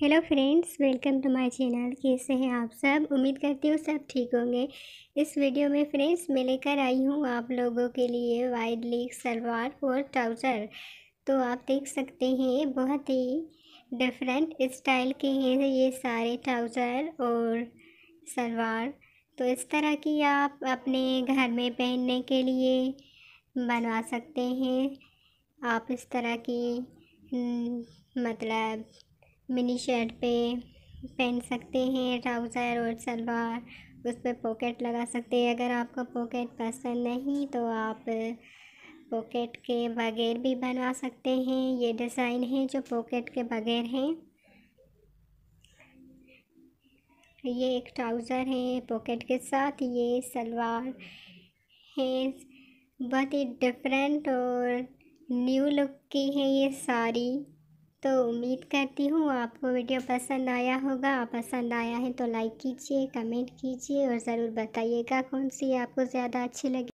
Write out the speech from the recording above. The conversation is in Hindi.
hello friends welcome to my channel कैसे हैं आप सब उम्मीद करती हूँ सब ठीक होंगे इस वीडियो में फ्रेंड्स मैं लेकर आई हूँ आप लोगों के लिए वाइड लीक सलवार और ट्राउज़र तो आप देख सकते हैं बहुत ही डिफरेंट स्टाइल के हैं ये सारे ट्राउज़र और सलवार तो इस तरह की आप अपने घर में पहनने के लिए बनवा सकते हैं आप इस तरह की हम्म, मतलब मिनी शर्ट पे पहन सकते हैं ट्राउज़र और सलवार उस पर पॉकेट लगा सकते हैं अगर आपको पॉकेट पसंद नहीं तो आप पॉकेट के बगैर भी बनवा सकते हैं ये डिज़ाइन है जो पॉकेट के बगैर हैं ये एक ट्राउज़र है पॉकेट के साथ ये सलवार है बहुत ही डिफरेंट और न्यू लुक की है ये साड़ी तो उम्मीद करती हूँ आपको वीडियो पसंद आया होगा पसंद आया है तो लाइक कीजिए कमेंट कीजिए और ज़रूर बताइएगा कौन सी आपको ज़्यादा अच्छी लगी